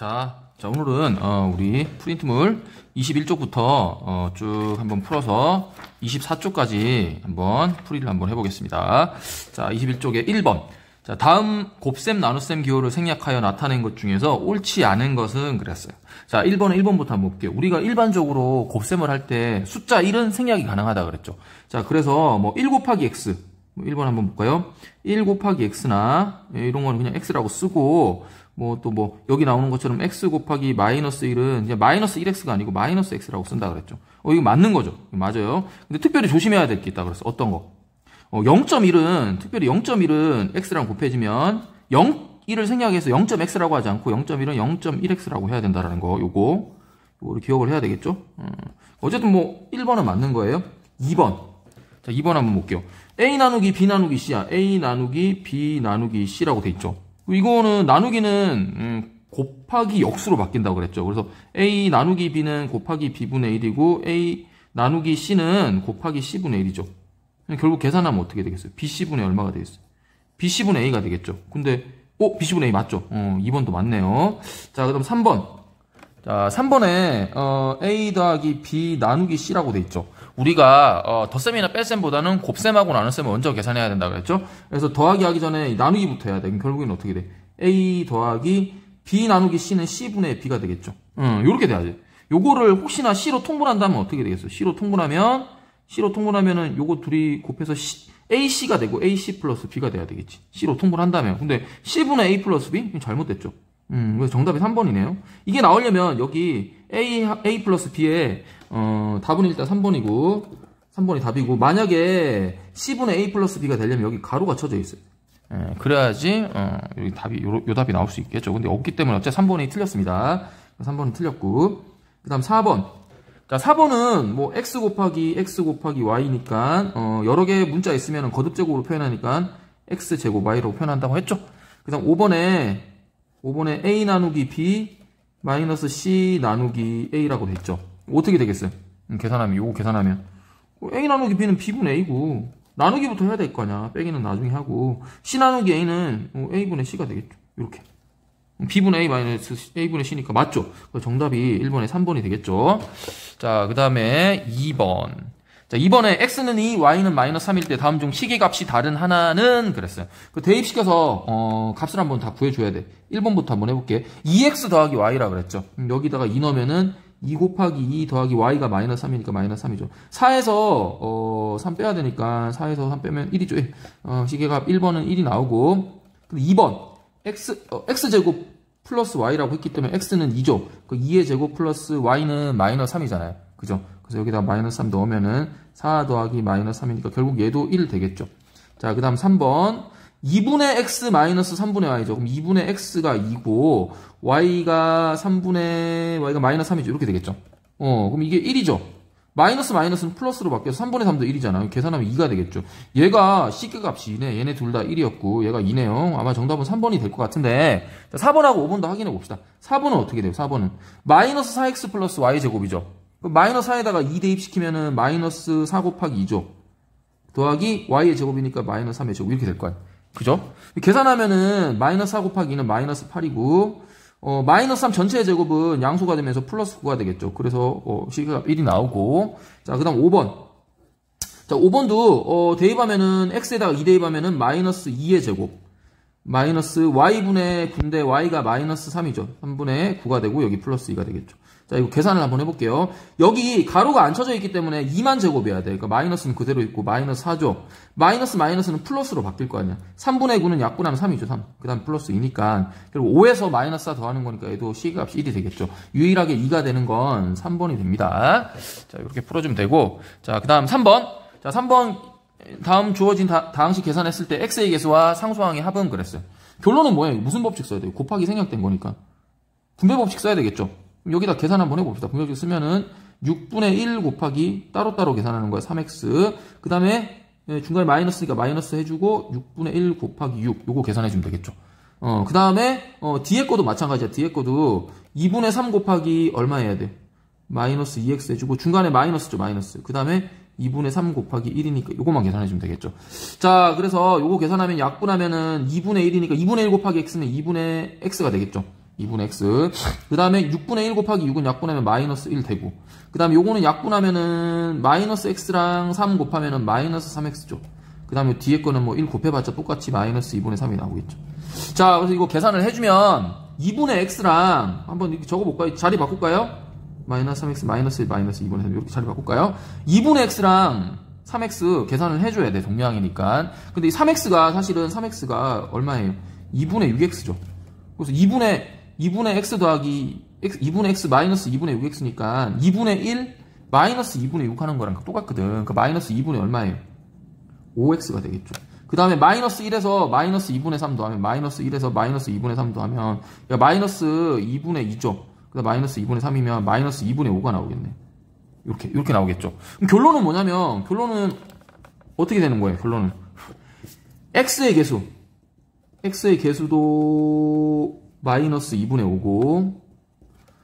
자, 자 오늘은 어, 우리 프린트물 21쪽부터 어, 쭉 한번 풀어서 24쪽까지 한번 풀이를 한번 해보겠습니다. 자 21쪽에 1번 자 다음 곱셈 나눗셈 기호를 생략하여 나타낸 것 중에서 옳지 않은 것은 그랬어요. 자 1번은 1번부터 한번 볼게요. 우리가 일반적으로 곱셈을 할 때 숫자 1은 생략이 가능하다 그랬죠. 자 그래서 뭐1 곱하기 x 1번 뭐 한번 볼까요? 1 곱하기 x나 이런 거는 그냥 x라고 쓰고 뭐 또뭐 뭐 여기 나오는 것처럼 x 곱하기 마이너스 1은 이제 마이너스 1x가 아니고 마이너스 x라고 쓴다 그랬죠. 어 이거 맞는 거죠. 맞아요. 근데 특별히 조심해야 될 게 있다 그랬어. 어떤 거? 어 0.1은 특별히 0.1은 x랑 곱해지면 0 1을 생략해서 0.x라고 하지 않고 0.1은 0.1x라고 해야 된다라는 거. 요거 요거를 기억을 해야 되겠죠? 음. 어쨌든 뭐 1번은 맞는 거예요. 2번. 자, 2번 한번 볼게요. a 나누기 b 나누기 c야. a 나누기 b 나누기 c라고 돼 있죠. 이거는 나누기는 음, 곱하기 역수로 바뀐다고 그랬죠. 그래서 a 나누기 b는 곱하기 b분의 1이고 a 나누기 c는 곱하기 c분의 1이죠. 결국 계산하면 어떻게 되겠어요? bc분의 얼마가 되겠어요? bc분의 a가 되겠죠. 근데 어? bc분의 a 맞죠? 어, 2번도 맞네요. 자, 그다음 3번. 자, 3번에 어, a 더하기 b 나누기 c라고 돼 있죠. 우리가 어, 덧셈이나 뺄셈보다는 곱셈하고 나눗셈을 먼저 계산해야 된다고 랬죠 그래서 더하기 하기 전에 나누기부터 해야 돼. 그 결국엔 어떻게 돼? A 더하기 B 나누기 C는 C분의 B가 되겠죠. 음, 요렇게 돼야지. 요거를 혹시나 C로 통분한다면 어떻게 되겠어? C로 통분하면 C로 통분하면은 요거 둘이 곱해서 C, AC가 되고 AC 플러스 B가 돼야 되겠지. C로 통분한다면. 근데 C분의 A 플러스 B? 잘못됐죠. 음, 그래서 정답이 3번이네요. 이게 나오려면 여기 A, A 플러스 B의 어, 답은 일단 3번이고 3번이 답이고 만약에 C분의 A 플러스 B가 되려면 여기 가로가 쳐져 있어요. 예, 그래야지 어, 여기 답이 요, 요, 답이 나올 수 있겠죠. 근데 없기 때문에 어째 3번이 틀렸습니다. 3번은 틀렸고 그다음 4번. 자, 4번은 뭐 x 곱하기 x 곱하기 y니까 어, 여러 개의 문자 있으면 거듭 제곱으로 표현하니까 x 제곱 y로 표현한다고 했죠. 그다음 5번에 5번에 a 나누기 b 마이너스 C 나누기 A라고 했죠. 어떻게 되겠어요? 음, 계산하면, 요거 계산하면. 어, A 나누기 B는 b 분 A고, 나누기부터 해야 될 거냐. 빼기는 나중에 하고, C 나누기 A는 어, A분의 C가 되겠죠. 이렇게. 음, b 분 A 마이너스 A분의 C니까 맞죠? 정답이 1번에 3번이 되겠죠. 자, 그 다음에 2번. 자, 이번에 x는 2, e, y는 마이너스 3일 때 다음 중 시계값이 다른 하나는 그랬어요. 그 대입시켜서 어, 값을 한번 다 구해줘야 돼. 1번부터 한번 해볼게. 2x 더하기 y라 그랬죠. 음, 여기다가 2 넣으면은 2 곱하기 2 더하기 y가 마이너스 3이니까 마이너스 3이죠. 4에서 어, 3 빼야 되니까 4에서 3 빼면 1이죠. 어, 시계값 1번은 1이 나오고 근데 2번 x, 어, x제곱 플러스 y라고 했기 때문에 x는 2죠. 그 2의 제곱 플러스 y는 마이너스 3이잖아요. 그죠? 그래서 여기다 마이너스 3 넣으면은 4 더하기 마이너스 3이니까 결국 얘도 1 되겠죠. 자, 그 다음 3번. 2분의 x 마이너스 3분의 y죠. 그럼 2분의 x가 2고 y가 3분의 y가 마이너스 3이죠. 이렇게 되겠죠. 어, 그럼 이게 1이죠. 마이너스 마이너스는 플러스로 바뀌어서 3분의 3도 1이잖아요. 계산하면 2가 되겠죠. 얘가 씻개값이 2네. 얘네 둘 다 1이었고 얘가 2네요. 아마 정답은 3번이 될 것 같은데 4번하고 5번도 확인해 봅시다. 4번은 어떻게 돼요? 4번은 마이너스 4x 플러스 y제곱이죠. 마이너스 4에다가 2 대입시키면은 마이너스 4 곱하기 2죠. 더하기 y의 제곱이니까 마이너스 3의 제곱 이렇게 될거야 그죠? 계산하면은 마이너스 4 곱하기 2는 마이너스 8이고 어, 마이너스 3 전체의 제곱은 양수가 되면서 플러스 9가 되겠죠. 그래서 어, 시가 1이 나오고 자그 다음 5번 자 5번도 어, 대입하면은 x에다가 2 대입하면은 마이너스 2의 제곱 마이너스 y분의 군데 y가 마이너스 3이죠. 3분의 9가 되고 여기 플러스 2가 되겠죠. 자, 이거 계산을 한번 해볼게요. 여기 가로가 안 쳐져 있기 때문에 2만 제곱해야 돼. 그러니까 마이너스는 그대로 있고 마이너스 4죠. 마이너스 마이너스는 플러스로 바뀔 거 아니야. 3분의 9는 약분하면 3이죠. 3. 그 다음 플러스 2니까. 그리고 5에서 마이너스 4 더하는 거니까 얘도 C값 1이 되겠죠. 유일하게 2가 되는 건 3번이 됩니다. 자, 이렇게 풀어주면 되고. 자, 그 다음 3번. 자, 3번 다음 주어진 다, 다항식 계산했을 때 X의 개수와 상수항의 합은 그랬어요. 결론은 뭐예요? 무슨 법칙 써야 돼요? 곱하기 생략된 거니까. 분배 법칙 써야 되겠죠. 여기다 계산 한번 해봅시다. 분모식 쓰면은 6분의 1 곱하기 따로따로 계산하는 거야. 3x. 그 다음에 예, 중간에 마이너스니까 마이너스 해주고 6분의 1 곱하기 6. 요거 계산해주면 되겠죠. 어, 그 다음에 어, 뒤에 거도 마찬가지야. 뒤에 거도 2분의 3 곱하기 얼마 해야 돼? 마이너스 2x 해주고 중간에 마이너스죠. 마이너스. 그 다음에 2분의 3 곱하기 1이니까 요거만 계산해주면 되겠죠. 자, 그래서 요거 계산하면 약분하면은 2분의 1이니까 2분의 1 곱하기 x는 2분의 x가 되겠죠. 2분의 x 그 다음에 6분의 1 곱하기 6은 약분하면 마이너스 1 되고 그 다음에 요거는 약분하면은 마이너스 x랑 3 곱하면은 마이너스 3x죠 그 다음에 뒤에 거는 뭐 1 곱해봤자 똑같이 마이너스 2분의 3이 나오겠죠 자 그래서 이거 계산을 해주면 2분의 x랑 한번 이렇게 적어볼까요? 자리 바꿀까요? 마이너스 3x 마이너스 1 마이너스 2분의 3 이렇게 자리 바꿀까요? 2분의 x랑 3x 계산을 해줘야 돼 동량이니까 근데 이 3x가 사실은 3x가 얼마예요? 2분의 6x죠 그래서 2분의 2분의 x 더하기 x, 2분의 x 마이너스 2분의 6x니까 2분의 1 마이너스 2분의 6 하는 거랑 똑같거든. 그니까 마이너스 2분의 얼마예요? 5x가 되겠죠. 그 다음에 마이너스 1에서 마이너스 2분의 3 더하면 마이너스 1에서 마이너스 2분의 3 더하면 그러니까 마이너스 2분의 2죠. 그다음 마이너스 2분의 3이면 마이너스 2분의 5가 나오겠네. 이렇게 이렇게 나오겠죠. 그럼 결론은 뭐냐면 결론은 어떻게 되는 거예요? 결론은 x의 개수, x의 개수도 마이너스 2분의 5고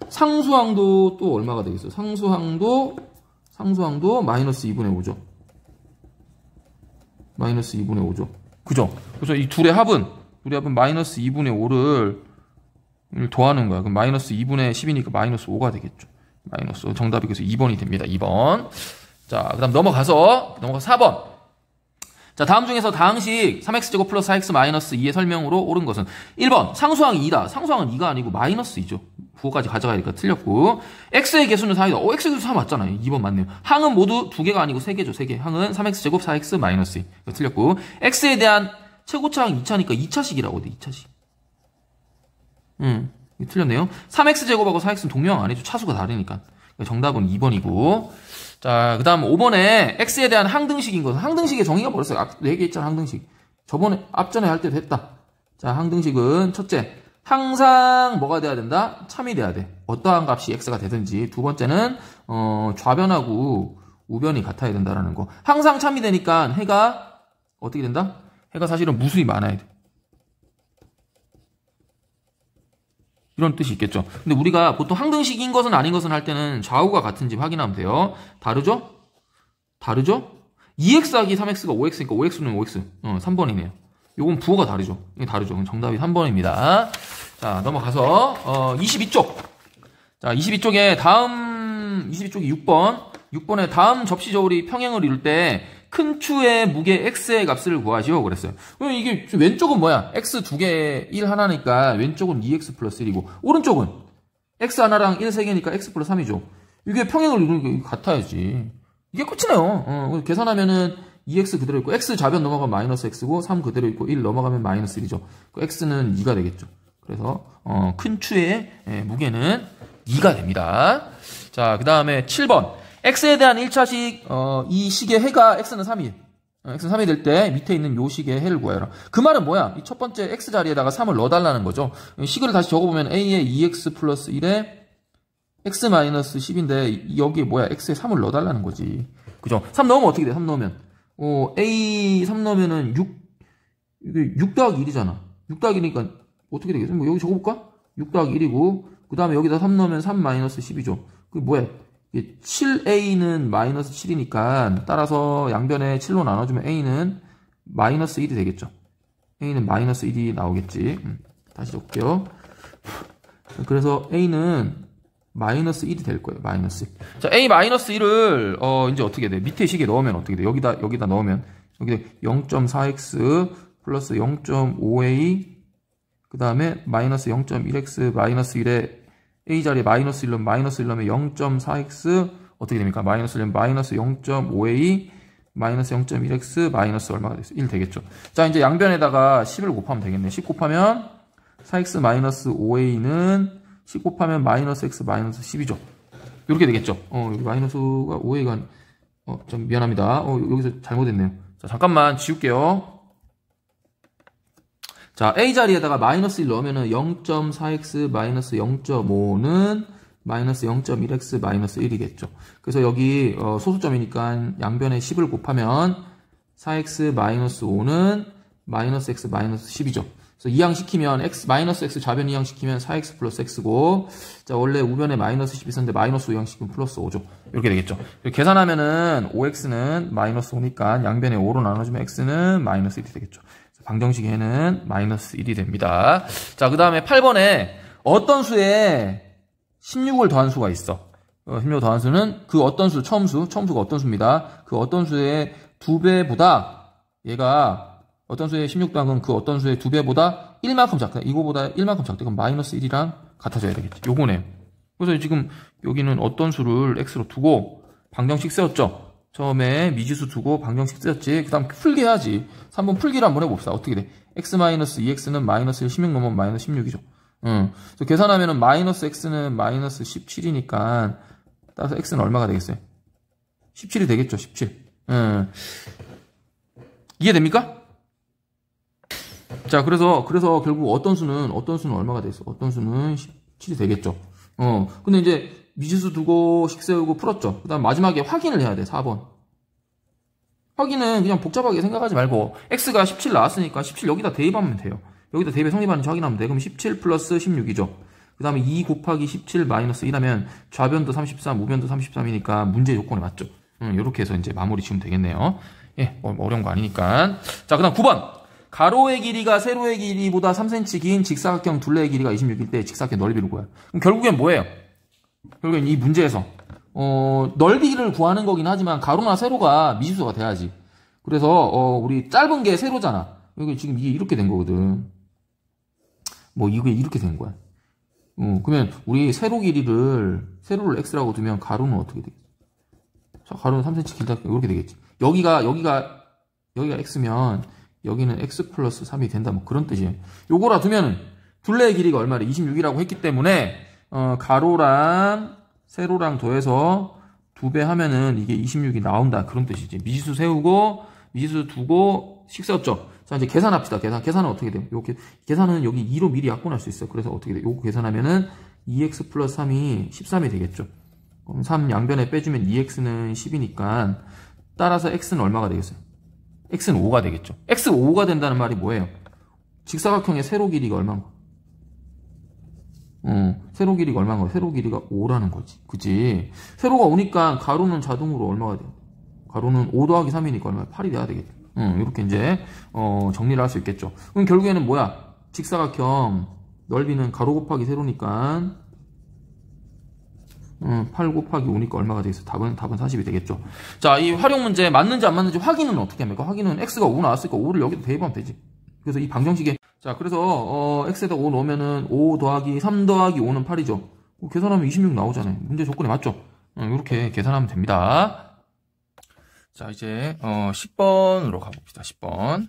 상수항도 또 얼마가 되겠어요? 상수항도 상수항도 마이너스 2분의 5죠. 마이너스 2분의 5죠. 그죠? 그래서 이 둘의 합은 둘의 합은 마이너스 2분의 5를 더하는 거야. 그럼 마이너스 2분의 10이니까 마이너스 5가 되겠죠. 마이너스 정답이 그래서 2번이 됩니다. 2번. 자, 그다음 넘어가서 넘어가 4번. 자, 다음 중에서 다항식 3x제곱 플러스 4x 마이너스 2의 설명으로 옳은 것은 1번 상수항 2다. 상수항은 2가 아니고 마이너스 2죠. 9호까지 가져가니까 야되 틀렸고 x의 개수는 4이다. 어, x도 의개4 맞잖아요. 2번 맞네요. 항은 모두 2개가 아니고 3개죠. 3개. 항은 3x제곱 4x 마이너스 2. 이거 틀렸고 x에 대한 최고차항 2차니까 2차식이라고 돼. 2차식. 음, 틀렸네요. 3x제곱하고 4x는 동명 아니죠. 차수가 다르니까. 정답은 2번이고 자, 그 다음 5번에 x에 대한 항등식인 것은 항등식의 정의가 벌써 앞도 얘기했잖아, 네 항등식. 저번에, 앞전에 할 때도 했다. 자, 항등식은 첫째, 항상 뭐가 돼야 된다? 참이 돼야 돼. 어떠한 값이 x가 되든지. 두 번째는 어, 좌변하고 우변이 같아야 된다라는 거. 항상 참이 되니까 해가 어떻게 된다? 해가 사실은 무수히 많아야 돼. 이런 뜻이 있겠죠. 근데 우리가 보통 항등식인 것은 아닌 것은 할 때는 좌우가 같은지 확인하면 돼요. 다르죠? 다르죠? 2x하기 3x가 5x니까 5x는 5x. 어, 3번이네요. 요건 부호가 다르죠. 이게 다르죠. 정답이 3번입니다. 자, 넘어가서 어, 22쪽. 자, 22쪽에 다음 22쪽이 6번. 6번에 다음 접시 저울이 평행을 이룰 때큰 추의 무게 x의 값을 구하시오 그랬어요. 이게 왼쪽은 뭐야? x 두개1 하나니까 왼쪽은 2x 플러스 1이고 오른쪽은 x 하나랑 1 세개니까 x 플러스 3이죠. 이게 평행을 이루는 게 같아야지. 이게 끝이네요. 어, 계산하면은 2x 그대로 있고 x 좌변 넘어가면 마이너스 x고 3 그대로 있고 1 넘어가면 마이너스 1이죠. 그 x는 2가 되겠죠. 그래서 어, 큰 추의 예, 무게는 2가 됩니다. 자, 그 다음에 7번. x에 대한 1차식 어, 이 식의 해가 x는 3일 어, x는 3이 될 때 밑에 있는 요 식의 해를 구해라. 그 말은 뭐야? 이 첫 번째 x 자리에다가 3을 넣어달라는 거죠. 식을 다시 적어보면 a의 2x 플러스 1에 x 마이너스 10인데 여기에 뭐야? x에 3을 넣어달라는 거지. 그죠? 3 넣으면 어떻게 돼? 3 넣으면 어, a 3 넣으면은 6 이게 6 더하기 1이잖아. 6 더하기 1이니까 어떻게 되겠어? 뭐 여기 적어볼까? 6 더하기 1이고 그 다음에 여기다 3 넣으면 3 마이너스 10이죠. 그게 뭐야? 7a는 마이너스 7이니까 따라서 양변에 7로 나눠주면 a는 마이너스 1이 되겠죠. a는 마이너스 1이 나오겠지. 음, 다시 적게요. 그래서 a는 마이너스 1이 될 거예요. 마이너스 1. 자, a 마이너스 1을 어, 이제 어떻게 돼? 밑에 식에 넣으면 어떻게 돼? 여기다 여기다 넣으면 여기 0.4x 플러스 0.5a 그 다음에 마이너스 0.1x 마이너스 1에 a 자리 마이너스 1로 마이너스 1로면 0.4x 어떻게 됩니까? 마이너스 1면 마이너스 0.5a 마이너스 0.1x 마이너스 얼마가 됐어1 되겠죠. 자 이제 양변에다가 10을 곱하면 되겠네. 10 곱하면 4x 마이너스 5a는 10 곱하면 마이너스 x 마이너스 10이죠. 이렇게 되겠죠. 어 여기 마이너스가 5a가 어좀 미안합니다. 어 여기서 잘못했네요. 자 잠깐만 지울게요. 자, a 자리에다가 마이너스 1 넣으면은 0.4x 마이너스 0.5는 마이너스 0.1x 마이너스 1이겠죠. 그래서 여기 어, 소수점이니까 양변에 10을 곱하면 4x 마이너스 5는 마이너스 x 마이너스 10이죠. 그래서 이항시키면 x 마이너스 x 좌변 이항시키면 4x 플러스 x고 자 원래 우변에 마이너스 10이 있었는데 마이너스 5 이항시키면 플러스 5죠. 이렇게 되겠죠. 계산하면은 5x는 마이너스 5니까 양변에 5로 나눠주면 x는 마이너스 1이 되겠죠. 방정식에는 마이너스 1이 됩니다. 자, 그 다음에 8번에 어떤 수에 16을 더한 수가 있어. 16을 어, 더한 수는 그 어떤 수, 처음 수, 처음 수가 어떤 수입니다. 그 어떤 수의 2 배보다 얘가 어떤 수의 16 더한 그 어떤 수의 2 배보다 1만큼 작다. 이거보다 1만큼 작다. 그럼 마이너스 1이랑 같아져야 되겠지. 요거네 그래서 지금 여기는 어떤 수를 x로 두고 방정식 세웠죠. 처음에 미지수 두고 방정식 쓰였지. 그 다음 풀기 해야지. 3번 풀기를 한번 해봅시다. 어떻게 돼? x-2x는 마이너스 1, e 16 넘으면 마이너스 16이죠. 음. 계산하면은 마이너스 x는 마이너스 17이니까 따라서 x는 얼마가 되겠어요? 17이 되겠죠. 17. 음. 이해됩니까? 자, 그래서 그래서 결국 어떤 수는 어떤 수는 얼마가 되있어 어떤 수는 17이 되겠죠. 어. 근데 이제 미지수 두고 식 세우고 풀었죠. 그 다음 마지막에 확인을 해야 돼. 4번. 확인은 그냥 복잡하게 생각하지 말고 x가 17 나왔으니까 17 여기다 대입하면 돼요. 여기다 대입에 성립하는지 확인하면 돼. 그럼 17 플러스 16이죠. 그 다음에 2 곱하기 17 마이너스 1하면 좌변도 33, 우변도 33이니까 문제 요건에 맞죠. 음, 이렇게 해서 이제 마무리 지으면 되겠네요. 예, 어, 어려운 거 아니니까. 자, 그 다음 9번. 가로의 길이가 세로의 길이보다 3cm 긴 직사각형 둘레의 길이가 26일 때 직사각형 넓이를 구해요. 그럼 결국엔 뭐예요? 결국엔 이 문제에서 어, 넓이를 구하는 거긴 하지만 가로나 세로가 미지수가 돼야지. 그래서 어, 우리 짧은 게 세로잖아. 여기 지금 이게 이렇게 된 거거든. 뭐 이게 이렇게 된 거야. 어, 그러면 우리 세로 길이를 세로를 x라고 두면 가로는 어떻게 되겠지? 자, 가로는 3cm 길다 이렇게 되겠지. 여기가 여기가 여기가 x면 여기는 x 플러스 3이 된다. 뭐 그런 뜻이에요. 요거라 두면 둘레의 길이가 얼마래? 26이라고 했기 때문에 어, 가로랑 세로랑 더해서 두 배 하면은 이게 26이 나온다. 그런 뜻이지. 미지수 세우고, 미지수 두고, 식사업점 자, 이제 계산합시다. 계산. 계산은 어떻게 돼요? 이렇게 계산은 여기 2로 미리 약분할 수있어 그래서 어떻게 돼요? 요거 계산하면은 2x 플러스 3이 13이 되겠죠. 그럼 3 양변에 빼주면 2x는 10이니까 따라서 x는 얼마가 되겠어요? x는 5가 되겠죠. x 5가 된다는 말이 뭐예요? 직사각형의 세로 길이가 얼마인가? 어, 세로 길이가 얼마인 가야 세로 길이가 5라는 거지. 그치 세로가 오니까 가로는 자동으로 얼마가 돼? 가로는 5 더하기 3이니까 얼마야? 8이 돼야 되겠지. 응, 이렇게 이제, 어, 정리를 할 수 있겠죠. 그럼 결국에는 뭐야? 직사각형, 넓이는 가로 곱하기 세로니까, 음, 8 곱하기 5니까 얼마가 되겠어? 답은, 답은 40이 되겠죠. 자, 이 활용 문제 맞는지 안 맞는지 확인은 어떻게 합니까? 확인은 x가 5 나왔으니까 5를 여기다 대입하면 되지. 그래서 이 방정식에 자, 그래서 어, x에다 5 넣으면은 5 더하기 3 더하기 5는 8이죠. 어, 계산하면 26 나오잖아요. 문제 조건에 맞죠? 이렇게 어, 계산하면 됩니다. 자, 이제 어, 10번으로 가봅시다. 10번.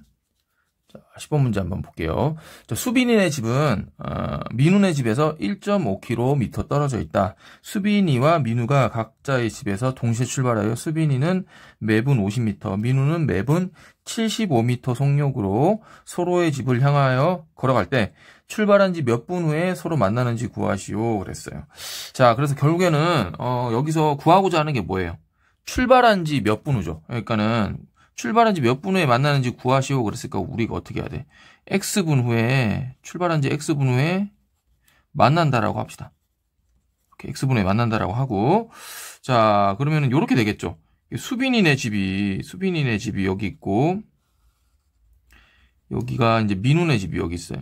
자, 10번 문제 한번 볼게요. 자, 수빈이네 집은 어, 민우네 집에서 1.5km 떨어져 있다. 수빈이와 민우가 각자의 집에서 동시에 출발하여 수빈이는 매분 50m, 민우는 매분 75m 속력으로 서로의 집을 향하여 걸어갈 때 출발한 지 몇 분 후에 서로 만나는지 구하시오 그랬어요. 자, 그래서 결국에는 어, 여기서 구하고자 하는 게 뭐예요? 출발한 지 몇 분 후죠. 그러니까는 출발한 지 몇 분 후에 만나는지 구하시오 그랬을까 우리가 어떻게 해야 돼? x분 후에 출발한 지 x분 후에 만난다라고 합시다. 이렇게 x분에 만난다라고 하고 자 그러면은 이렇게 되겠죠. 수빈이네 집이 수빈이네 집이 여기 있고 여기가 이제 민우네 집이 여기 있어요.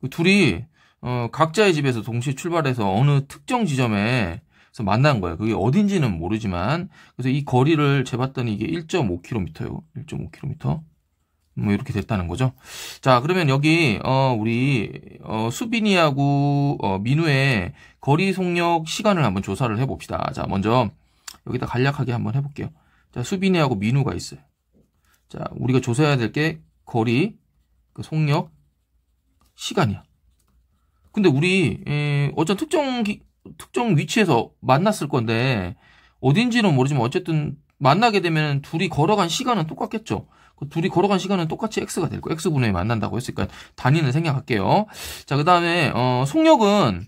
그 둘이 어, 각자의 집에서 동시에 출발해서 어느 특정 지점에 그래서 만난 거예요. 그게 어딘지는 모르지만 그래서 이 거리를 재봤더니 이게 1.5km예요. 1.5km. 뭐 이렇게 됐다는 거죠. 자 그러면 여기 어, 우리 어, 수빈이하고 어, 민우의 거리 속력 시간을 한번 조사를 해봅시다. 자 먼저 여기다 간략하게 한번 해볼게요. 자 수빈이하고 민우가 있어요. 자 우리가 조사해야 될 게 거리, 그 속력, 시간이야. 근데 우리 에, 어떤 특정 기, 특정 위치에서 만났을 건데 어딘지는 모르지만 어쨌든 만나게 되면 둘이 걸어간 시간은 똑같겠죠. 그 둘이 걸어간 시간은 똑같이 x가 될거 x분의 만난다고 했으니까 단위는 생략할게요. 자, 그 다음에 어, 속력은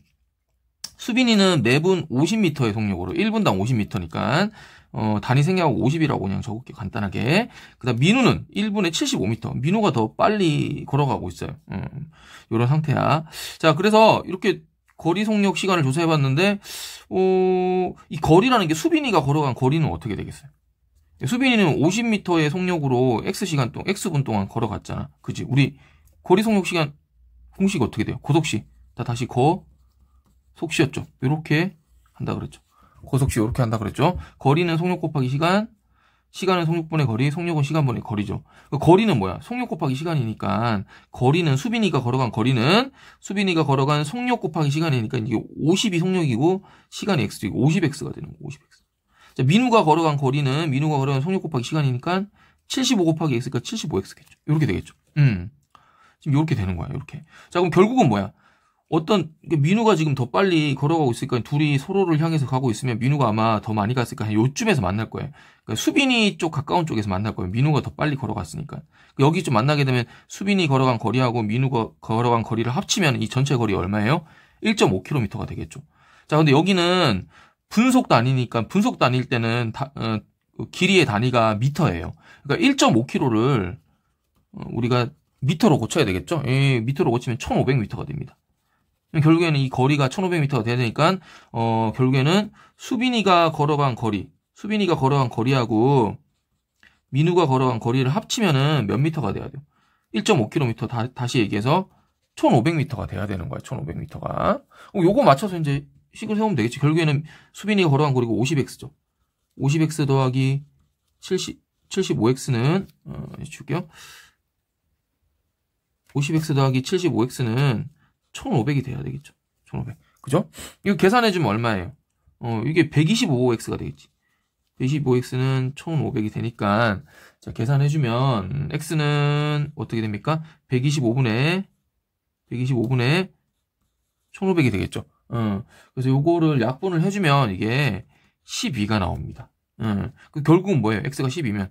수빈이는 매분 50m의 속력으로 1분당 50m니까 어, 단위 생략하고 50이라고 그냥 적을게 간단하게. 그 다음 민우는 1분에 75m. 민우가 더 빨리 걸어가고 있어요. 음, 이런 상태야. 자, 그래서 이렇게 거리 속력 시간을 조사해봤는데 어, 이 거리라는 게 수빈이가 걸어간 거리는 어떻게 되겠어요? 수빈이는 50m의 속력으로 x 시간 동안 x분 동안 걸어갔잖아. 그지? 우리 거리 속력 시간 공식 어떻게 돼요? 고속시. 다 다시 거 속시였죠. 요렇게 한다 그랬죠. 고속시 요렇게 한다 그랬죠. 거리는 속력 곱하기 시간 시간은 속력분의 거리, 속력은 시간분의 거리죠. 그 거리는 뭐야? 속력 곱하기 시간이니까 거리는 수빈이가 걸어간 거리는 수빈이가 걸어간 속력 곱하기 시간이니까 이게 50이 속력이고 시간이 x이고 50x가 되는 거 50x. 자, 민우가 걸어간 거리는 민우가 걸어간 속력 곱하기 시간이니까 75 곱하기 x니까 75x겠죠. 이렇게 되겠죠. 음. 지금 이렇게 되는 거야. 이렇게. 자, 그럼 결국은 뭐야? 어떤 민우가 지금 더 빨리 걸어가고 있으니까 둘이 서로를 향해서 가고 있으면 민우가 아마 더 많이 갔으니까 한 요쯤에서 만날 거예요. 그러니까 수빈이 쪽 가까운 쪽에서 만날 거예요. 민우가 더 빨리 걸어갔으니까 여기 좀 만나게 되면 수빈이 걸어간 거리하고 민우가 걸어간 거리를 합치면 이 전체 거리 얼마예요? 1.5km가 되겠죠. 자, 근데 여기는 분속도 아니니까 분속 아닐 때는 다, 어, 그 길이의 단위가 미터예요. 그러니까 1.5km를 어, 우리가 미터로 고쳐야 되겠죠. 예, 미터로 고치면 1,500m가 됩니다. 결국에는 이 거리가 1500m가 돼야 되니까 어 결국에는 수빈이가 걸어간 거리 수빈이가 걸어간 거리하고 민우가 걸어간 거리를 합치면은 몇 미터가 돼야 돼요? 1.5km 다, 다시 얘기해서 1500m가 돼야 되는 거야 1500m가 어, 요거 맞춰서 이제 식을 세우면 되겠지 결국에는 수빈이가 걸어간 거리가 50x죠 50x 더하기 70, 75x는 어, 줄게요 50x 더하기 75x는 1,500이 돼야 되겠죠. 1,500. 그죠? 이거 계산해주면 얼마예요? 어, 이게 125x가 되겠지. 125x는 1,500이 되니까, 자, 계산해주면, x는 어떻게 됩니까? 125분의, 125분의 1,500이 되겠죠. 어, 그래서 요거를 약분을 해주면 이게 12가 나옵니다. 어, 그 결국은 뭐예요? x가 12면.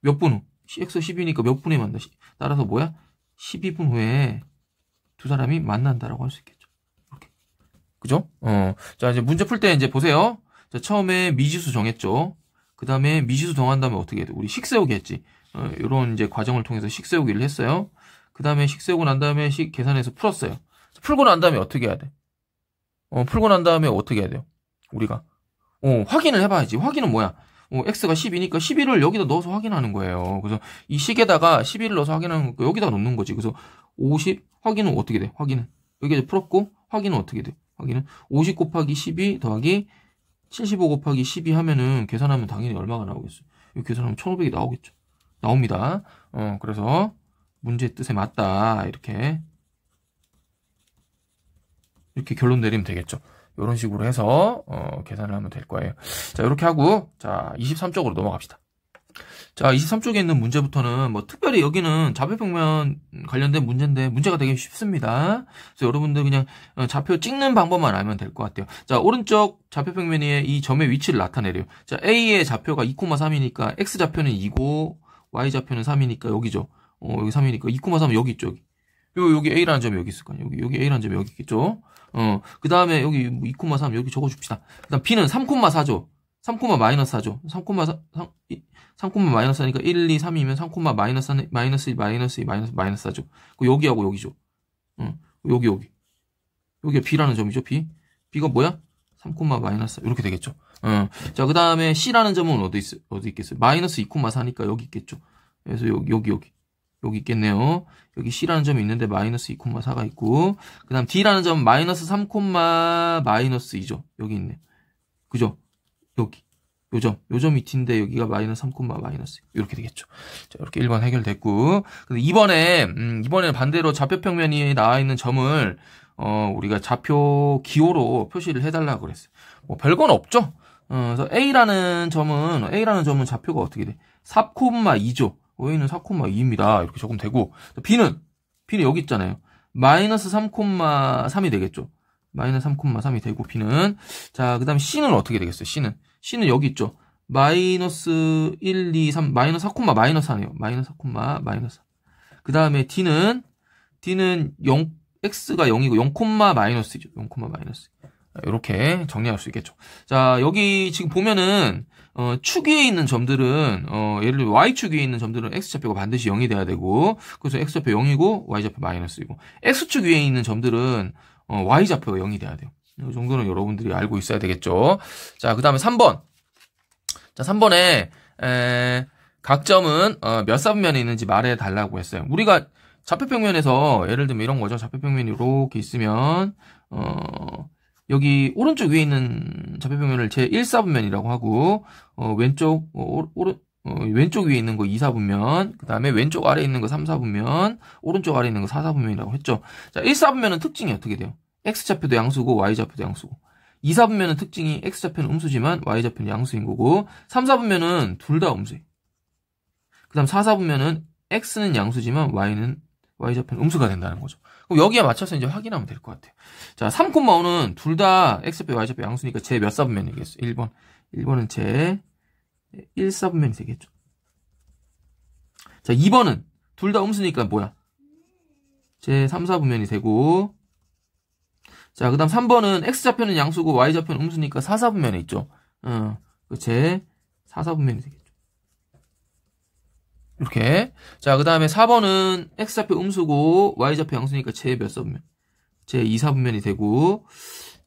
몇 분 후? x 12니까 몇 분에 만나? 따라서 뭐야? 12분 후에 두 사람이 만난다라고 할 수 있겠죠. 이렇게. 그죠? 어. 자, 이제 문제 풀 때 이제 보세요. 자, 처음에 미지수 정했죠. 그 다음에 미지수 정한 다음에 어떻게 해야 돼? 우리 식 세우기 했지. 어, 요런 이제 과정을 통해서 식 세우기를 했어요. 그 다음에 식 세우고 난 다음에 식 계산해서 풀었어요. 풀고 난 다음에 어떻게 해야 돼? 어, 풀고 난 다음에 어떻게 해야 돼요? 우리가. 어, 확인을 해봐야지. 확인은 뭐야? 어, x가 10이니까 11을 여기다 넣어서 확인하는 거예요. 그래서 이 식에다가 11을 넣어서 확인하는 거, 여기다 넣는 거지. 그래서 50 확인은 어떻게 돼? 확인은 여기까지 풀었고 확인은 어떻게 돼? 확인은 50 곱하기 12 더하기 75 곱하기 12 하면은 계산하면 당연히 얼마가 나오겠어요? 이 계산하면 1500이 나오겠죠. 나옵니다. 어, 그래서 문제 뜻에 맞다. 이렇게 이렇게 결론 내리면 되겠죠. 이런 식으로 해서 어, 계산을 하면 될 거예요. 자, 이렇게 하고 자, 23쪽으로 넘어갑시다. 자, 23쪽에 있는 문제부터는 뭐 특별히 여기는 좌표평면 관련된 문제인데 문제가 되게 쉽습니다. 그래서 여러분들 그냥 어, 좌표 찍는 방법만 알면 될 것 같아요. 자, 오른쪽 좌표평면 위에 이 점의 위치를 나타내래요. 자, A의 좌표가 2,3이니까 X좌표는 2고 Y좌표는 3이니까 여기죠. 어, 여기 3이니까 2,3은 여기 있죠. 요, 여기 A라는 점이 여기 있을 거아요 여기, 여기 A라는 점이 여기 있겠죠? 어, 그 다음에 여기 2,3 뭐 여기 적어줍시다. 그 다음 B는 3,4죠? 3코마 마이너스 4죠. 3코마 3, 3코마 마이너스 4니까 1, 2, 3이면 3코마 마이너스 4, 마이너스 2, 마이너스 2, 마이너스, 마이너스 4죠. 그 여기하고 여기죠. 응. 여기, 여기. 여기가 B라는 점이죠, B. B가 뭐야? 3코마 마이너스 이렇게 되겠죠. 응. 자, 그 다음에 C라는 점은 어디, 있, 어디 있겠어요? 마이너스 2코마 4니까 여기 있겠죠. 그래서 여기, 여기, 여기. 여기 있겠네요. 여기 C라는 점이 있는데 마이너스 2,4가 있고 그 다음 D라는 점은 마이너스 3, 마이너스 2죠. 여기 있네. 그죠? 여기 요점, 요점이 D인데 여기가 마이너스 3, 마이너스 이렇게 되겠죠. 자, 이렇게 1번 해결됐고 근데 이번에 음, 이번에 반대로 좌표평면이 나와 있는 점을 어, 우리가 좌표 기호로 표시를 해달라고 그랬어요. 뭐 별건 없죠. 어, 그래서 A라는 점은 A라는 점은 좌표가 어떻게 돼? 4, 2죠. A는 4, 2입니다. 이렇게 조금 되고 B는 B는 여기 있잖아요. 마이너스 3, 3이 되겠죠. 마이너스 3, 3이 되고 B는 자, 그 다음 에 C는 어떻게 되겠어요? C는 C는 여기 있죠. 마이너스 1, 2, 3, 마이너스 4콤마, 마이너스 하네요 마이너스 4콤마, 마이너스. 그 다음에 D는, D는 0, X가 0이고 0, 콤마 마이너스죠. 0, 콤마 마이너스. 이렇게 정리할 수 있겠죠. 자, 여기 지금 보면은, 어, 축 위에 있는 점들은, 어, 예를 들어 Y축 위에 있는 점들은 X좌표가 반드시 0이 돼야 되고, 그래서 X좌표 0이고, Y좌표 마이너스이고, X축 위에 있는 점들은, 어, Y좌표가 0이 돼야 돼요. 이 정도는 여러분들이 알고 있어야 되겠죠. 자, 그 다음에 3번. 자, 3번에, 에, 각점은, 어, 몇분면에 있는지 말해 달라고 했어요. 우리가 좌표평면에서, 예를 들면 이런 거죠. 좌표평면이 이렇게 있으면, 어, 여기 오른쪽 위에 있는 좌표평면을 제 1사분면이라고 하고, 어, 왼쪽, 어, 오, 오른, 어, 왼쪽 위에 있는 거 2사분면, 그 다음에 왼쪽 아래에 있는 거 3사분면, 오른쪽 아래에 있는 거 4사분면이라고 했죠. 자, 1사분면은 특징이 어떻게 돼요? x좌표도 양수고 y좌표도 양수고 2, 4분면은 특징이 x좌표는 음수지만 y좌표는 양수인 거고 3, 4분면은 둘 다음수해그 다음 4, 4분면은 x는 양수지만 y는 y좌표는 음수가 된다는 거죠. 그럼 여기에 맞춰서 이제 확인하면 될 것 같아요. 자, 3,5는 둘 다 x좌표, y좌표 양수니까 제몇 4분면 이겠어 1번. 1번은 제 1, 4분면이 되겠죠. 자, 2번은 둘 다 음수니까 뭐야? 제 3, 4분면이 되고 자, 그 다음 3번은 X좌표는 양수고 Y좌표는 음수니까 4, 4분면에 있죠. 어, 그 제 4, 4분면이 되겠죠. 이렇게. 자, 그 다음에 4번은 X좌표 음수고 Y좌표 양수니까 제 몇 사분면? 제2 4분면이 되고.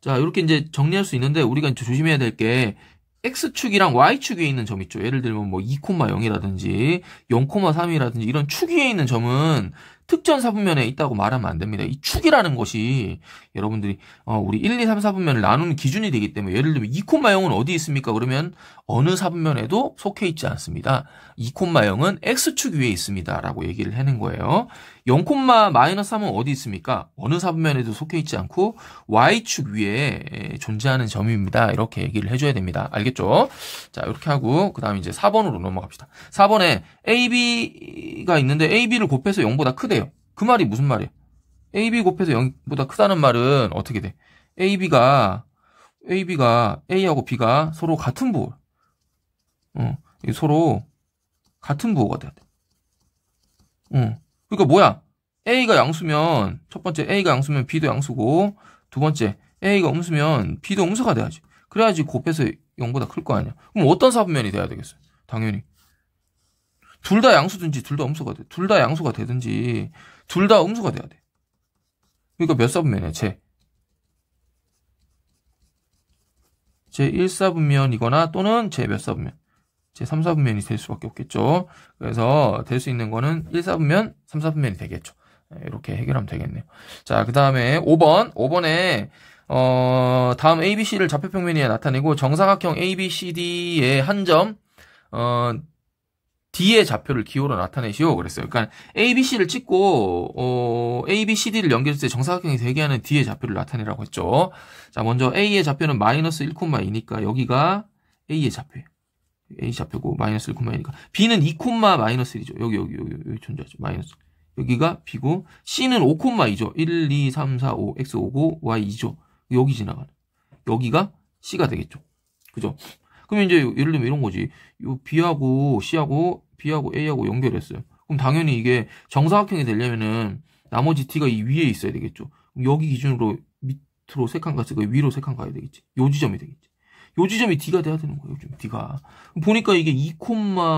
자, 이렇게 이제 정리할 수 있는데 우리가 이제 조심해야 될 게 X축이랑 Y축 위에 있는 점 있죠. 예를 들면 뭐 2,0이라든지 0,3이라든지 이런 축 위에 있는 점은 특전 사분면에 있다고 말하면 안 됩니다. 이 축이라는 것이 여러분들이 어, 우리 1, 2, 3, 사분면을 나누는 기준이 되기 때문에 예를 들면 2,0은 어디 있습니까? 그러면 어느 사분면에도 속해 있지 않습니다. 2,0은 x축 위에 있습니다라고 얘기를 하는 거예요. 0콤마 마이너스 3은 어디 있습니까? 어느 사분면에도 속해 있지 않고 y축 위에 존재하는 점입니다. 이렇게 얘기를 해줘야 됩니다. 알겠죠? 자 이렇게 하고 그 다음 에 이제 4번으로 넘어갑시다. 4번에 ab가 있는데 ab를 곱해서 0보다 크대요. 그 말이 무슨 말이에요? ab 곱해서 0보다 크다는 말은 어떻게 돼? ab가 ab가 a하고 b가 서로 같은 부호. 어, 서로 같은 부호가 돼야 돼. 응. 그러니까 뭐야? A가 양수면 첫 번째 A가 양수면 B도 양수고 두 번째 A가 음수면 B도 음수가 돼야지. 그래야지 곱해서 0보다 클 거 아니야. 그럼 어떤 사분면이 돼야 되겠어요? 당연히. 둘 다 양수든지 둘 다 음수가 돼. 둘 다 양수가 되든지 둘 다 음수가 돼야 돼. 그러니까 몇 사분면이야? 제. 제1사분면이거나 또는 제 몇 사분면. 제 3, 4분면이 될 수밖에 없겠죠. 그래서 될 수 있는 거는 1, 4분면, 3, 4분면이 되겠죠. 네, 이렇게 해결하면 되겠네요. 자, 그 다음에 5번. 5번에 어, 다음 ABC를 좌표평면에 나타내고 정사각형 ABCD의 한 점, 어, D의 좌표를 기호로 나타내시오. 그랬어요. 그러니까 ABC를 찍고 어, ABCD를 연결했을 때 정사각형이 되게 하는 D의 좌표를 나타내라고 했죠. 자, 먼저 A의 좌표는 마이너스 1,2니까 여기가 A의 좌표예요. a 좌표고 마이너스 1마이니까 b는 2, 마이너스 마 1이죠. 여기 여기 여기 여기 존재하죠. 마이너스 여기가 b고 c는 5마이죠 1, 2, 3, 4, 5 x 5고 y 2죠. 여기 지나가는 여기가 c가 되겠죠. 그죠? 그럼 이제 예를 들면 이런 거지. 요 b하고 c하고 b하고 a하고 연결했어요. 그럼 당연히 이게 정사각형이 되려면은 나머지 t가 이 위에 있어야 되겠죠. 여기 기준으로 밑으로 3칸 갔으니 그 위로 3칸 가야 되겠지. 요 지점이 되겠지. 요 지점이 D가 돼야 되는 거예요. 요즘 D가. 보니까 이게 2,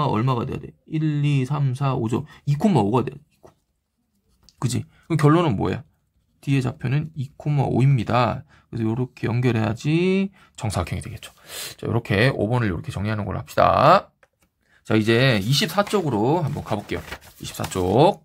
얼마가 돼야 돼? 1, 2, 3, 4, 5점. 2, 5가 돼야 돼. 그지? 그럼 결론은 뭐야? D의 좌표는 2, 5입니다. 그래서 이렇게 연결해야지 정사각형이 되겠죠. 자, 이렇게 5번을 이렇게 정리하는 걸로 합시다. 자, 이제 24쪽으로 한번 가볼게요. 24쪽.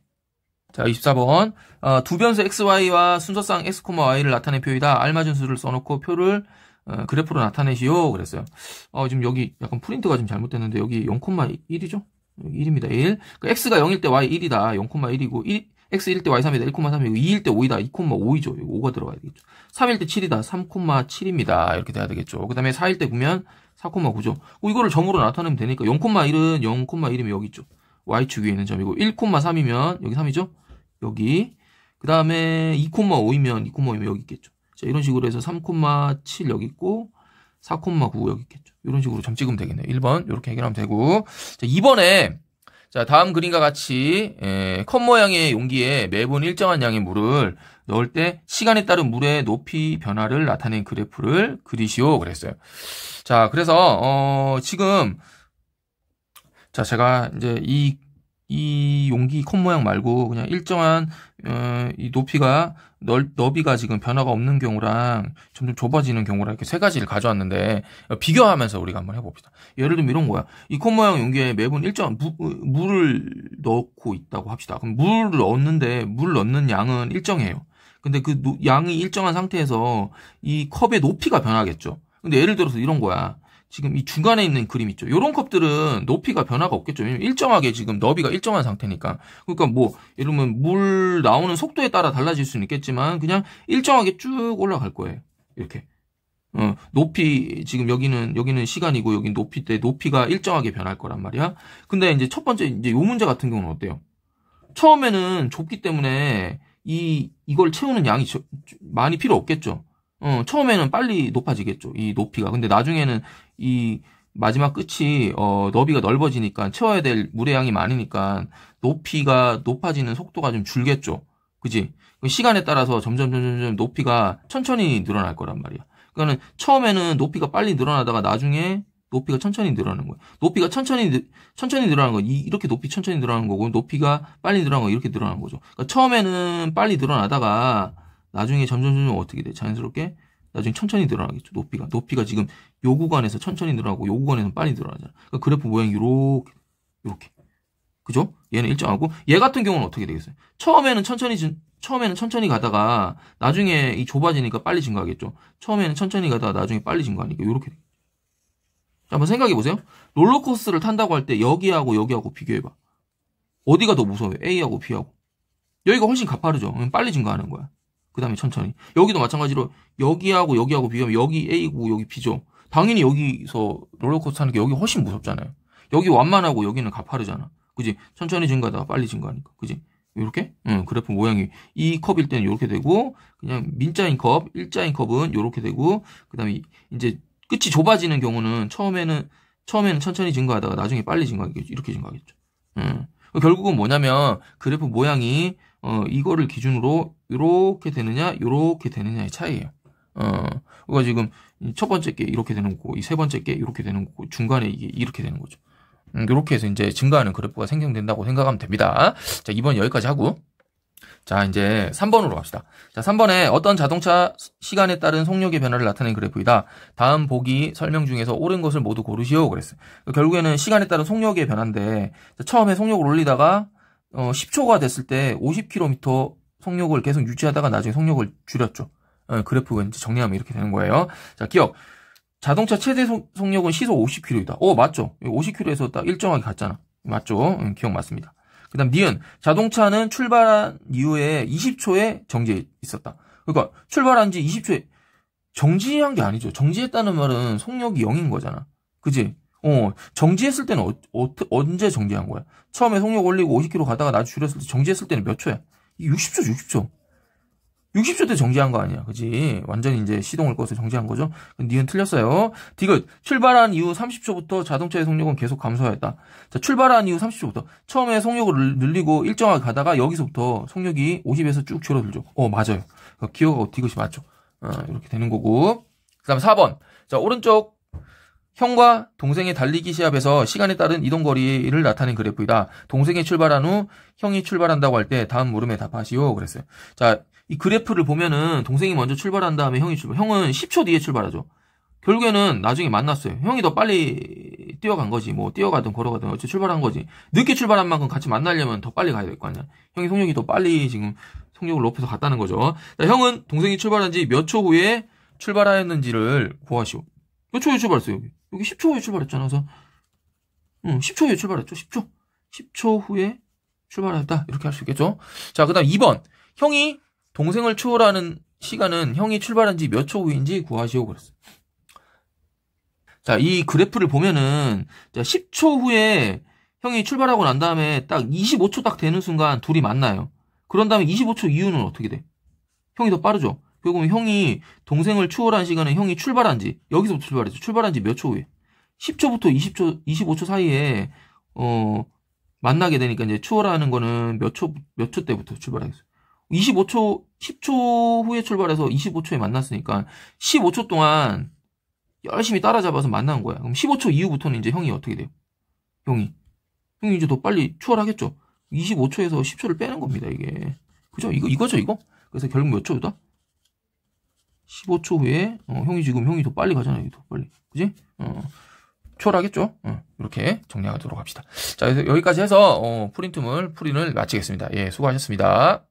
자, 24번. 어, 아, 두 변수 xy와 순서상 x, y를 나타낸 표이다. 알맞은 수를 써놓고 표를 어, 그래프로 나타내시오 그랬어요. 어, 지금 여기 약간 프린트가 좀 잘못됐는데 여기 0,1이죠? 여기 1입니다. 1. 그 그러니까 x가 0일 때 y 1이다. 0,1이고 1, x1일 때 y 3이다. 1,3이고 2일 때 5이다. 2,5이죠. 5가 들어가야 되겠죠. 3일 때 7이다. 3,7입니다. 이렇게 돼야 되겠죠. 그 다음에 4일 때 보면 4,9죠. 어, 이거를 점으로 나타내면 되니까 0,1은 0,1이면 여기 있죠. y축 위에 있는 점이고 1,3이면 여기 3이죠. 여기 그 다음에 2,5이면 2,5이면 여기 있겠죠. 자, 이런 식으로 해서 3,7 여기 있고 4,9 여기 있겠죠. 이런 식으로 점 찍으면 되겠네. 요 1번 이렇게 해결하면 되고 자, 2번에 자, 다음 그림과 같이 에, 예, 컵 모양의 용기에 매번 일정한 양의 물을 넣을 때 시간에 따른 물의 높이 변화를 나타낸 그래프를 그리시오 그랬어요. 자, 그래서 어, 지금 자, 제가 이제 이이 용기 콧 모양 말고 그냥 일정한 어, 이 높이가 넓, 너비가 지금 변화가 없는 경우랑 점점 좁아지는 경우랑 이렇게 세 가지를 가져왔는데 어, 비교하면서 우리가 한번 해봅시다. 예를 들면 이런 거야. 이콧 모양 용기에 매번 일정한 무, 어, 물을 넣고 있다고 합시다. 그럼 물을 넣었는데 물 넣는 양은 일정해요. 근데 그 양이 일정한 상태에서 이 컵의 높이가 변하겠죠. 근데 예를 들어서 이런 거야. 지금 이 중간에 있는 그림 있죠. 요런 컵들은 높이가 변화가 없겠죠. 왜냐면 일정하게 지금 너비가 일정한 상태니까. 그러니까 뭐 예를 들면 물 나오는 속도에 따라 달라질 수는 있겠지만 그냥 일정하게 쭉 올라갈 거예요. 이렇게. 어, 높이 지금 여기는 여기는 시간이고 여기 높이 때 높이가 일정하게 변할 거란 말이야. 근데 이제 첫 번째 이제 요 문제 같은 경우는 어때요? 처음에는 좁기 때문에 이 이걸 채우는 양이 많이 필요 없겠죠. 어, 처음에는 빨리 높아지겠죠. 이 높이가. 근데 나중에는 이 마지막 끝이 어, 너비가 넓어지니까 채워야 될 물의 양이 많으니까 높이가 높아지는 속도가 좀 줄겠죠. 그지? 그 시간에 따라서 점점 점점 높이가 천천히 늘어날 거란 말이야. 그거는 처음에는 높이가 빨리 늘어나다가 나중에 높이가 천천히 늘어나는 거예요. 높이가 천천히 천천히 늘어나는 거 이렇게 높이 천천히 늘어나는 거고 높이가 빨리 늘어나는 거 이렇게 늘어나는 거죠. 그러니까 처음에는 빨리 늘어나다가 나중에 점점 점점 어떻게 돼? 자연스럽게 나중에 천천히 늘어나겠죠. 높이가 높이가 지금 요 구간에서 천천히 늘어나고 요 구간에서는 빨리 늘어나잖아. 그러니까 그래프 모양이 이렇게이렇게 그죠? 얘는 일정하고 얘 같은 경우는 어떻게 되겠어요? 처음에는 천천히 진, 처음에는 천천히 가다가 나중에 이 좁아지니까 빨리 증가하겠죠. 처음에는 천천히 가다가 나중에 빨리 증가하니까 이렇게 자, 한번 생각해 보세요. 롤러코스를 탄다고 할 때 여기하고 여기하고 비교해 봐. 어디가 더 무서워요? A하고 B하고. 여기가 훨씬 가파르죠. 빨리 증가하는 거야. 그 다음에 천천히. 여기도 마찬가지로 여기하고 여기하고 비교하면 여기 A고 여기 B죠. 당연히 여기서 롤러코스터 하는 게 여기 훨씬 무섭잖아요. 여기 완만하고 여기는 가파르잖아. 그지? 천천히 증가하다가 빨리 증가하니까. 그지? 이렇게 응, 그래프 모양이 이 컵일 때는 이렇게 되고 그냥 민자인 컵, 일자인 컵은 이렇게 되고 그다음에 이제 끝이 좁아지는 경우는 처음에는 처음에는 천천히 증가하다가 나중에 빨리 증가하겠죠. 이렇게 증가하겠죠. 응. 결국은 뭐냐면 그래프 모양이 어, 이거를 기준으로 이렇게 되느냐, 이렇게 되느냐의 차이예요. 어, 우리가 그러니까 지금 첫 번째 게 이렇게 되는 거고, 이 세 번째 게 이렇게 되는 거고, 중간에 이게 이렇게 되는 거죠. 이렇게 음, 해서 이제 증가하는 그래프가 생성된다고 생각하면 됩니다. 자, 이번 여기까지 하고. 자, 이제 3번으로 갑시다. 자, 3번에 어떤 자동차 시간에 따른 속력의 변화를 나타낸 그래프이다. 다음 보기 설명 중에서 옳은 것을 모두 고르시오. 그랬어요. 결국에는 시간에 따른 속력의 변화인데, 처음에 속력을 올리다가 어, 10초가 됐을 때 50km 속력을 계속 유지하다가 나중에 속력을 줄였죠. 어, 그래프가 이제 정리하면 이렇게 되는 거예요. 자, 기억. 자동차 최대 속, 력은 시속 50km이다. 어, 맞죠? 50km에서 딱 일정하게 갔잖아. 맞죠? 응, 기억 맞습니다. 그 다음, 니은. 자동차는 출발한 이후에 2 0초에정지해 있었다. 그러니까, 출발한 지 20초에 정지한 게 아니죠. 정지했다는 말은 속력이 0인 거잖아. 그지? 어, 정지했을 때는 어, 어, 언제 정지한 거야? 처음에 속력 올리고 50km 가다가 나중 줄였을 때 정지했을 때는 몇 초야? 60초, 60초. 60초 때 정지한 거 아니야. 그지? 완전히 이제 시동을 꺼서 정지한 거죠. 니은 틀렸어요. 디귿. 출발한 이후 30초부터 자동차의 속력은 계속 감소하였다. 자, 출발한 이후 30초부터. 처음에 속력을 늘리고 일정하게 가다가 여기서부터 속력이 50에서 쭉 줄어들죠. 어, 맞아요. 기어가고 디귿이 맞죠. 어, 이렇게 되는 거고. 그 다음에 4번. 자, 오른쪽 형과 동생의 달리기 시합에서 시간에 따른 이동 거리를 나타낸 그래프이다. 동생이 출발한 후 형이 출발한다고 할 때 다음 물음에 답하시오. 그랬어요. 자, 이 그래프를 보면은 동생이 먼저 출발한 다음에 형이 출발. 형은 10초 뒤에 출발하죠. 결국에는 나중에 만났어요. 형이 더 빨리 뛰어간 거지. 뭐 뛰어가든 걸어가든 어찌 출발한 거지. 늦게 출발한 만큼 같이 만나려면 더 빨리 가야 될 거 아니야. 형이 속력이 더 빨리 지금 속력을 높여서 갔다는 거죠. 자, 형은 동생이 출발한 지 몇 초 후에 출발하였는지를 구하시오. 몇 초에 출발했어요? 여기 10초 후에 출발했잖아. 그래서 응, 10초 후에 출발했죠. 10초. 10초 후에 출발했다. 이렇게 할 수 있겠죠. 자, 그다음 2번. 형이 동생을 추월하는 시간은 형이 출발한 지 몇 초 후인지 구하시오 그랬어요. 자, 이 그래프를 보면은 자, 10초 후에 형이 출발하고 난 다음에 딱 25초 딱 되는 순간 둘이 만나요. 그런 다음에 25초 이후는 어떻게 돼? 형이 더 빠르죠. 결국 형이 동생을 추월한 시간에 형이 출발한 지 여기서부터 출발했죠. 출발한 지 몇 초 후에 10초부터 20초 25초 사이에 어 만나게 되니까 이제 추월하는 거는 몇 초 몇 초 때부터 출발하겠어요 25초 10초 후에 출발해서 25초에 만났으니까 15초 동안 열심히 따라잡아서 만난 거야. 그럼 15초 이후부터는 이제 형이 어떻게 돼요? 형이 형이 이제 더 빨리 추월하겠죠. 25초에서 10초를 빼는 겁니다. 이게 그죠? 이거 이거죠 이거. 그래서 결국 몇 초다? 15초 후에 어, 형이 지금 형이 더 빨리 가잖아요. 더 빨리. 그지? 어, 초라겠죠? 어, 이렇게 정리하도록 합시다. 자, 여기까지 해서 어, 프린트물 프린을 마치겠습니다. 예, 수고하셨습니다.